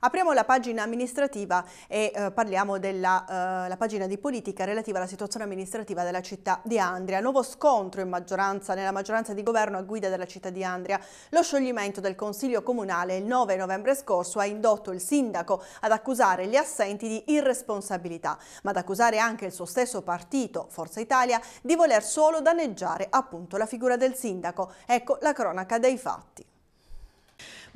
Apriamo la pagina amministrativa e eh, parliamo della eh, pagina di politica relativa alla situazione amministrativa della città di Andria. Nuovo scontro in maggioranza, nella maggioranza di governo a guida della città di Andria. Lo scioglimento del Consiglio Comunale il 9 novembre scorso ha indotto il sindaco ad accusare gli assenti di irresponsabilità, ma ad accusare anche il suo stesso partito, Forza Italia, di voler solo danneggiare appunto la figura del sindaco. Ecco la cronaca dei fatti.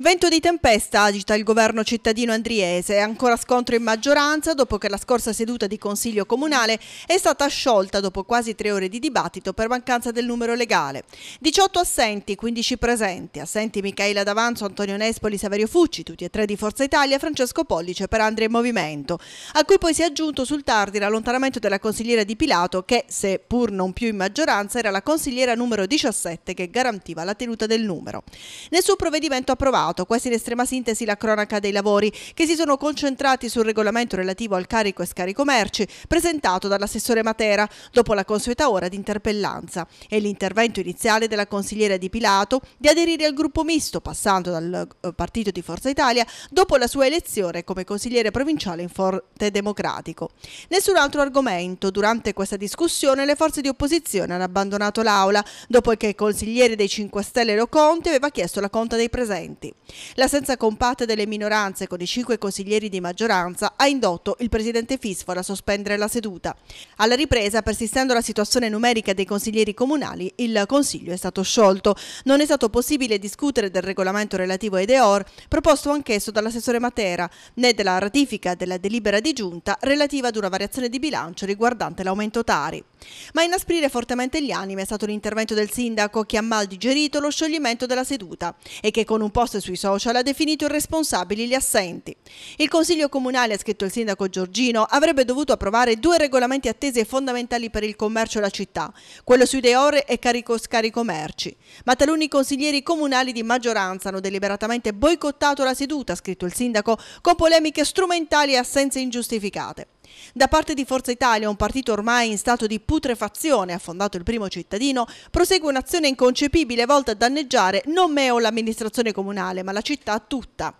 Vento di tempesta agita il governo cittadino andriese, ancora scontro in maggioranza dopo che la scorsa seduta di consiglio comunale è stata sciolta dopo quasi tre ore di dibattito per mancanza del numero legale. 18 assenti, 15 presenti, assenti Michaela D'Avanzo, Antonio Nespoli, Saverio Fucci, tutti e tre di Forza Italia, Francesco Pollice per Andria in Movimento, a cui poi si è aggiunto sul tardi l'allontanamento della consigliera di Pilato che, seppur non più in maggioranza, era la consigliera numero 17 che garantiva la tenuta del numero. Nessun provvedimento approvato Stato. Questa in estrema sintesi la cronaca dei lavori che si sono concentrati sul regolamento relativo al carico e scarico merci presentato dall'assessore Matera dopo la consueta ora di interpellanza e l'intervento iniziale della consigliera di Pilato di aderire al gruppo misto passando dal eh, partito di Forza Italia dopo la sua elezione come consigliere provinciale in Forte Democratico. Nessun altro argomento. Durante questa discussione le forze di opposizione hanno abbandonato l'aula dopo che il consigliere dei 5 Stelle Lo Conte aveva chiesto la conta dei presenti. L'assenza compatta delle minoranze con i cinque consiglieri di maggioranza ha indotto il presidente Fisfor a sospendere la seduta. Alla ripresa, persistendo la situazione numerica dei consiglieri comunali, il Consiglio è stato sciolto. Non è stato possibile discutere del regolamento relativo ai DEOR, proposto anch'esso dall'assessore Matera, né della ratifica della delibera di giunta relativa ad una variazione di bilancio riguardante l'aumento Tari. Ma a inasprire fortemente gli animi è stato l'intervento del sindaco che ha mal digerito lo scioglimento della seduta e che con un post sui social ha definito irresponsabili gli assenti. Il Consiglio Comunale, ha scritto il sindaco Giorgino, avrebbe dovuto approvare due regolamenti attesi e fondamentali per il commercio e la città, quello sui deore e carico scarico merci. Ma taluni consiglieri comunali di maggioranza hanno deliberatamente boicottato la seduta, ha scritto il sindaco, con polemiche strumentali e assenze ingiustificate. Da parte di Forza Italia, un partito ormai in stato di putrefazione, affondato il primo cittadino, prosegue un'azione inconcepibile volta a danneggiare non me o l'amministrazione comunale, ma la città tutta.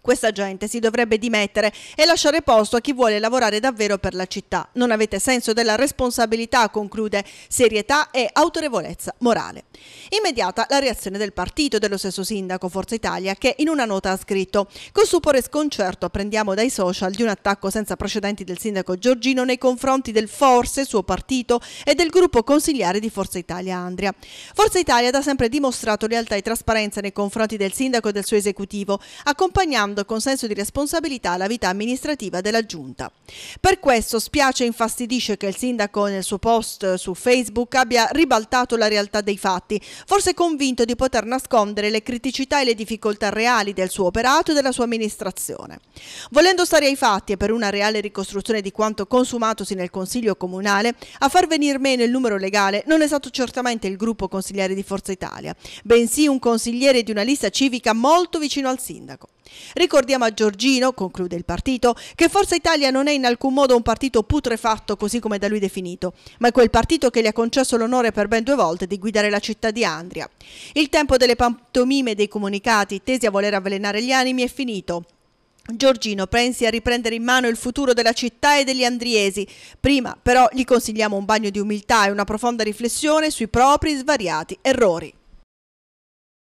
Questa gente si dovrebbe dimettere e lasciare posto a chi vuole lavorare davvero per la città. Non avete senso della responsabilità, conclude, serietà e autorevolezza morale. Immediata la reazione del partito e dello stesso sindaco Forza Italia che in una nota ha scritto «Con stupore e sconcerto apprendiamo dai social di un attacco senza precedenti del sindaco Giorgino nei confronti del Forse, suo partito, e del gruppo consigliare di Forza Italia Andria. Forza Italia ha da sempre dimostrato lealtà e trasparenza nei confronti del sindaco e del suo esecutivo, accompagnando con senso di responsabilità la vita amministrativa della Giunta. Per questo spiace e infastidisce che il sindaco nel suo post su Facebook abbia ribaltato la realtà dei fatti fatti, forse convinto di poter nascondere le criticità e le difficoltà reali del suo operato e della sua amministrazione. Volendo stare ai fatti e per una reale ricostruzione di quanto consumatosi nel Consiglio Comunale, a far venir meno il numero legale non è stato certamente il gruppo consigliere di Forza Italia, bensì un consigliere di una lista civica molto vicino al sindaco. Ricordiamo a Giorgino, conclude il partito, che Forza Italia non è in alcun modo un partito putrefatto così come da lui definito, ma è quel partito che gli ha concesso l'onore per ben due volte di guidare la città città di Andria. Il tempo delle pantomime e dei comunicati tesi a voler avvelenare gli animi è finito. Giorgino pensi a riprendere in mano il futuro della città e degli andriesi. Prima però gli consigliamo un bagno di umiltà e una profonda riflessione sui propri svariati errori.